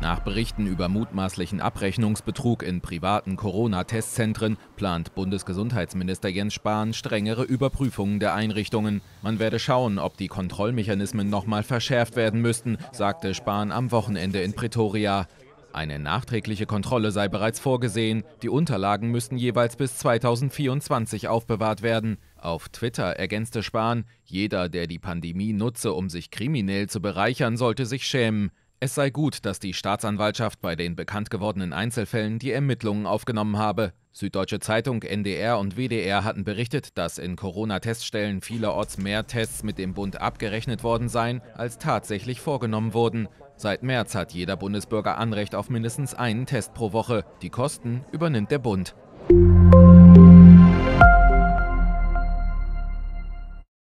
Nach Berichten über mutmaßlichen Abrechnungsbetrug in privaten Corona-Testzentren plant Bundesgesundheitsminister Jens Spahn strengere Überprüfungen der Einrichtungen. Man werde schauen, ob die Kontrollmechanismen nochmal verschärft werden müssten, sagte Spahn am Wochenende in Pretoria. Eine nachträgliche Kontrolle sei bereits vorgesehen. Die Unterlagen müssten jeweils bis 2024 aufbewahrt werden. Auf Twitter ergänzte Spahn, jeder, der die Pandemie nutze, um sich kriminell zu bereichern, sollte sich schämen. Es sei gut, dass die Staatsanwaltschaft bei den bekannt gewordenen Einzelfällen die Ermittlungen aufgenommen habe. Süddeutsche Zeitung, NDR und WDR hatten berichtet, dass in Corona-Teststellen vielerorts mehr Tests mit dem Bund abgerechnet worden seien, als tatsächlich vorgenommen wurden. Seit März hat jeder Bundesbürger Anrecht auf mindestens einen Test pro Woche. Die Kosten übernimmt der Bund.